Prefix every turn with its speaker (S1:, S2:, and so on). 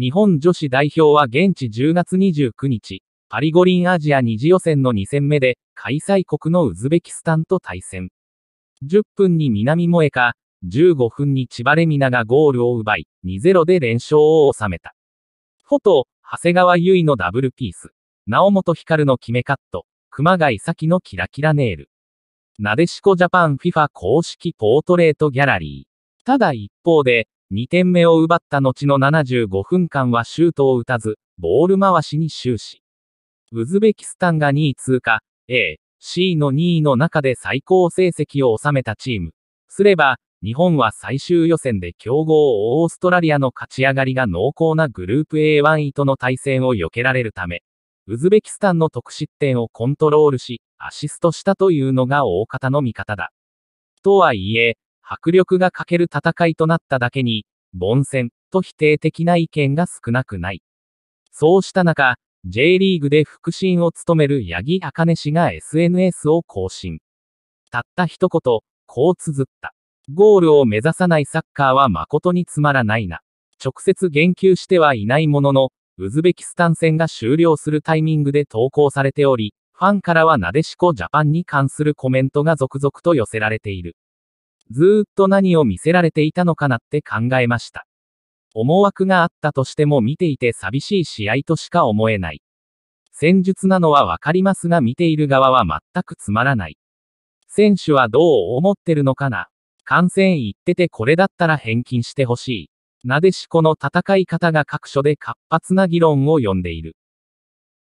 S1: 日本女子代表は現地10月29日、パリ五輪アジア2次予選の2戦目で、開催国のウズベキスタンと対戦。10分に南萌えか、15分に千葉レミナがゴールを奪い、2-0で連勝を収めた。フォト、長谷川優衣のダブルピース、直本光の決めカット、熊谷咲のキラキラネイル。なでしこジャパン FIFA 公式ポートレートギャラリー。ただ一方で、2点目を奪った後の75分間はシュートを打たず、ボール回しに終始。ウズベキスタンが2位通過、A、C の2位の中で最高成績を収めたチーム。すれば、日本は最終予選で強豪オーストラリアの勝ち上がりが濃厚なグループ A1 位との対戦を避けられるため、ウズベキスタンの得失点をコントロールし、アシストしたというのが大方の見方だ。とはいえ、迫力が欠ける戦いとなっただけに、凡戦と否定的な意見が少なくない。そうした中、J リーグで副審を務める八木茜氏が SNS を更新。たった一言、こう綴った。ゴールを目指さないサッカーは誠につまらないな。直接言及してはいないものの、ウズベキスタン戦が終了するタイミングで投稿されており、ファンからはなでしこジャパンに関するコメントが続々と寄せられている。ずーっと何を見せられていたのかなって考えました。思惑があったとしても見ていて寂しい試合としか思えない。戦術なのはわかりますが見ている側は全くつまらない。選手はどう思ってるのかな観戦行っててこれだったら返金してほしい。なでしこの戦い方が各所で活発な議論を呼んでいる。